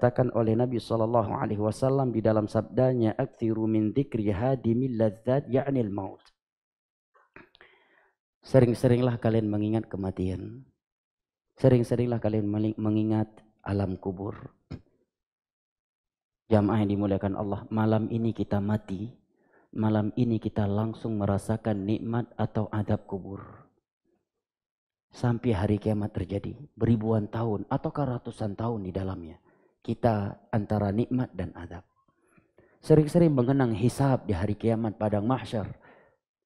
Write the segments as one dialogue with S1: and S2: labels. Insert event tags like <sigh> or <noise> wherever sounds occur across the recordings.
S1: dikatakan oleh Nabi sallallahu alaihi wasallam di dalam sabdanya aktsiru min dzikri hadimi ladzat ya'ni maut Sering-seringlah kalian mengingat kematian. Sering-seringlah kalian mengingat alam kubur. Jamaah yang dimuliakan Allah, malam ini kita mati, malam ini kita langsung merasakan nikmat atau adab kubur. Sampai hari kiamat terjadi, beribuan tahun ataukah ratusan tahun di dalamnya kita antara nikmat dan adab. Sering-sering mengenang hisab di hari kiamat padang mahsyar.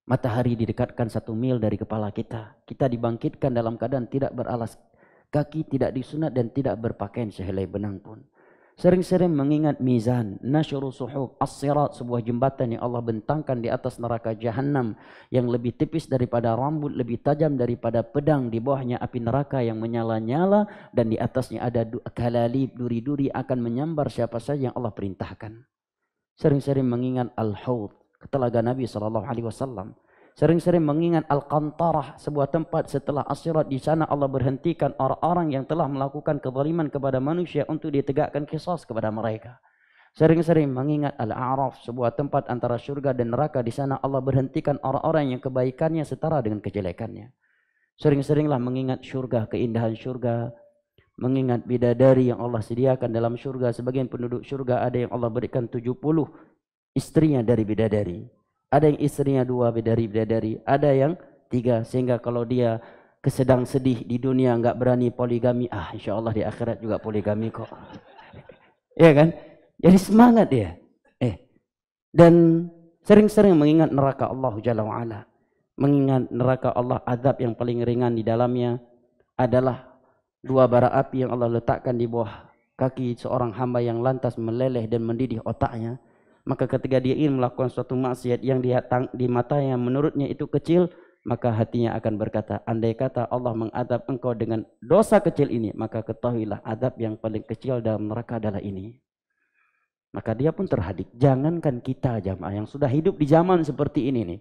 S1: Matahari didekatkan satu mil dari kepala kita. Kita dibangkitkan dalam keadaan tidak beralas kaki, tidak disunat dan tidak berpakaian sehelai benang pun sering-sering mengingat mizan nasyru suhub as-sirat sebuah jembatan yang Allah bentangkan di atas neraka Jahannam yang lebih tipis daripada rambut lebih tajam daripada pedang di bawahnya api neraka yang menyala-nyala dan di atasnya ada kalalib duri-duri akan menyambar siapa saja yang Allah perintahkan sering-sering mengingat al-haud telaga Nabi saw sering-sering mengingat Al-Qantarah sebuah tempat setelah Asirat di sana Allah berhentikan orang-orang yang telah melakukan kezaliman kepada manusia untuk ditegakkan kisas kepada mereka. Sering-sering mengingat Al-A'raf sebuah tempat antara syurga dan neraka di sana Allah berhentikan orang-orang yang kebaikannya setara dengan kejelekannya. Sering-seringlah mengingat syurga, keindahan syurga, mengingat bidadari yang Allah sediakan dalam syurga. Sebagian penduduk syurga ada yang Allah berikan 70 istrinya dari bidadari ada yang istrinya dua bidari bidadari, ada yang tiga sehingga kalau dia kesedang sedih di dunia enggak berani poligami, ah insyaallah di akhirat juga poligami kok. Iya <laughs> kan? Jadi semangat dia. Eh. Dan sering-sering mengingat neraka Allah Jalla wa'ala. Mengingat neraka Allah azab yang paling ringan di dalamnya adalah dua bara api yang Allah letakkan di bawah kaki seorang hamba yang lantas meleleh dan mendidih otaknya maka ketika dia ingin melakukan suatu maksiat yang dia di mata yang menurutnya itu kecil maka hatinya akan berkata andai kata Allah mengadab engkau dengan dosa kecil ini maka ketahuilah adab yang paling kecil dalam neraka adalah ini maka dia pun terhadik jangankan kita jamaah yang sudah hidup di zaman seperti ini nih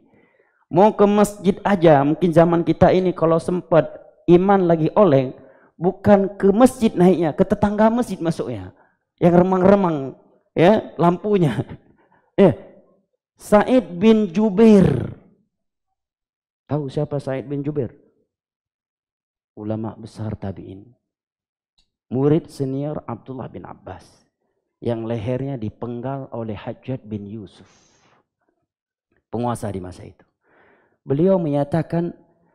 S1: mau ke masjid aja mungkin zaman kita ini kalau sempat iman lagi oleng bukan ke masjid naiknya ke tetangga masjid masuknya yang remang-remang ya lampunya <laughs> Eh, Said bin Jubair. Tahu siapa Said bin Jubair? Ulama besar tabi'in. Murid senior Abdullah bin Abbas. Yang lehernya dipenggal oleh Hajjad bin Yusuf. Penguasa di masa itu. Beliau menyatakan,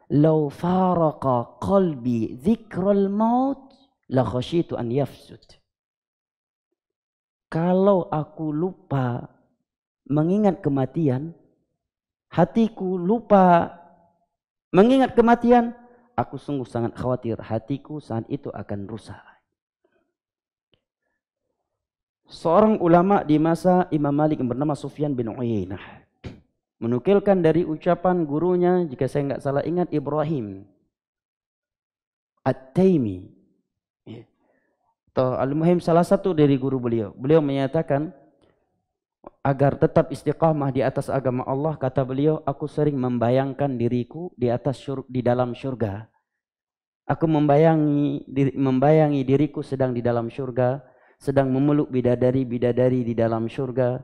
S1: Lau faraqa qalbi zikral maut, la khashitu an yafsud. Kalau aku lupa mengingat kematian, hatiku lupa mengingat kematian, aku sungguh sangat khawatir hatiku saat itu akan rusak. Seorang ulama di masa Imam Malik yang bernama Sufyan bin Uyainah menukilkan dari ucapan gurunya jika saya enggak salah ingat Ibrahim At-Taimi ya. atau Al-Muhim salah satu dari guru beliau. Beliau menyatakan agar tetap istiqamah di atas agama Allah kata beliau aku sering membayangkan diriku di atas syur, di dalam syurga aku membayangi diri, membayangi diriku sedang di dalam syurga sedang memeluk bidadari bidadari di dalam syurga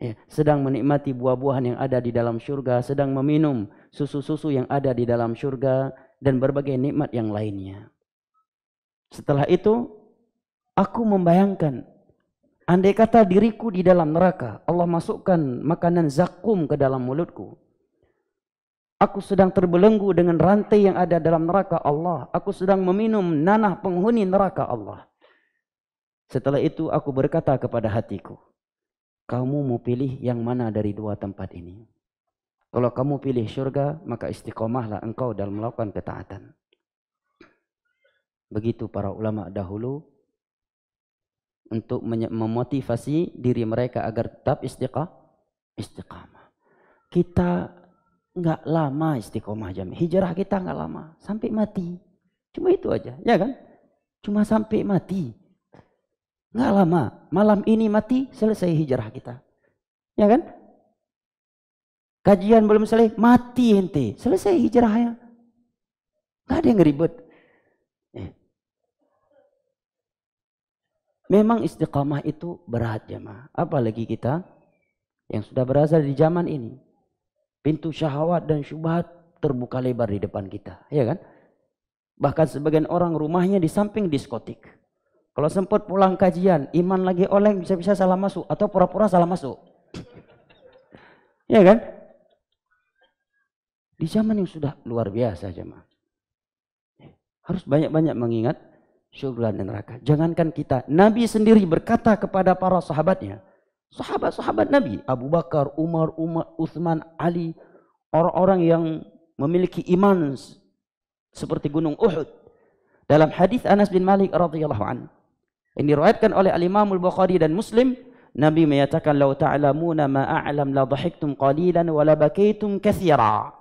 S1: ya, sedang menikmati buah-buahan yang ada di dalam syurga sedang meminum susu-susu yang ada di dalam syurga dan berbagai nikmat yang lainnya setelah itu aku membayangkan Andai kata diriku di dalam neraka, Allah masukkan makanan zakum ke dalam mulutku. Aku sedang terbelenggu dengan rantai yang ada dalam neraka Allah. Aku sedang meminum nanah penghuni neraka Allah. Setelah itu aku berkata kepada hatiku, kamu mau pilih yang mana dari dua tempat ini? Kalau kamu pilih syurga, maka istiqomahlah engkau dalam melakukan ketaatan. Begitu para ulama dahulu untuk memotivasi diri mereka agar tetap istiqah, istiqamah. Kita enggak lama istiqomah jami. Hijrah kita enggak lama, sampai mati. Cuma itu aja, ya kan? Cuma sampai mati. Enggak lama, malam ini mati, selesai hijrah kita. Ya kan? Kajian belum selesai, mati ente. Selesai hijrahnya. Enggak ada yang ribet. Memang istiqamah itu berat jemaah. Apalagi kita yang sudah berasal di zaman ini. Pintu syahwat dan syubhat terbuka lebar di depan kita, ya kan? Bahkan sebagian orang rumahnya di samping diskotik. Kalau sempat pulang kajian, iman lagi oleng bisa-bisa salah masuk atau pura-pura salah masuk. ya kan? Di zaman yang sudah luar biasa jemaah. Harus banyak-banyak mengingat syurga dan neraka. Jangankan kita, Nabi sendiri berkata kepada para sahabatnya, sahabat-sahabat Nabi, Abu Bakar, Umar, Umar, Uthman, Ali, orang-orang yang memiliki iman seperti gunung Uhud. Dalam hadis Anas bin Malik radhiyallahu an, ini diriwayatkan oleh Al Imam Al Bukhari dan Muslim, Nabi menyatakan, "Lau ta'lamuna ma a'lam la dhahiktum qalilan wa la bakaitum katsiran."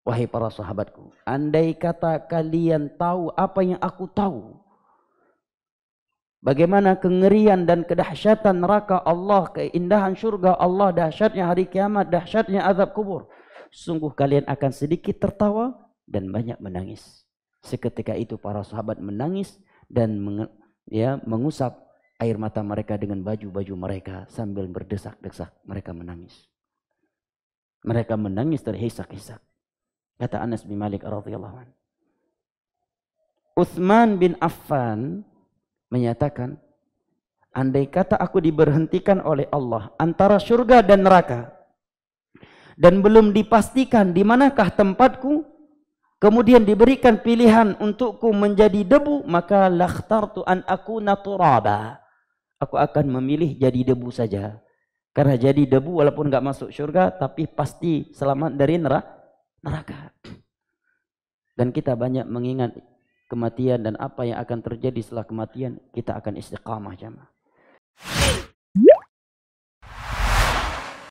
S1: Wahai para sahabatku, andai kata kalian tahu apa yang aku tahu, bagaimana kengerian dan kedahsyatan neraka Allah, keindahan syurga Allah, dahsyatnya hari kiamat, dahsyatnya azab kubur, sungguh kalian akan sedikit tertawa dan banyak menangis. Seketika itu para sahabat menangis dan ya, mengusap air mata mereka dengan baju-baju mereka sambil berdesak-desak mereka menangis. Mereka menangis terhisak-hisak kata Anas bin Malik radhiyallahu anhu. Utsman bin Affan menyatakan, andai kata aku diberhentikan oleh Allah antara surga dan neraka dan belum dipastikan di manakah tempatku, kemudian diberikan pilihan untukku menjadi debu, maka lakhtartu an aku naturaba. Aku akan memilih jadi debu saja. Karena jadi debu walaupun enggak masuk syurga, tapi pasti selamat dari neraka. neraka dan kita banyak mengingat kematian dan apa yang akan terjadi setelah kematian kita akan istiqamah jamaah.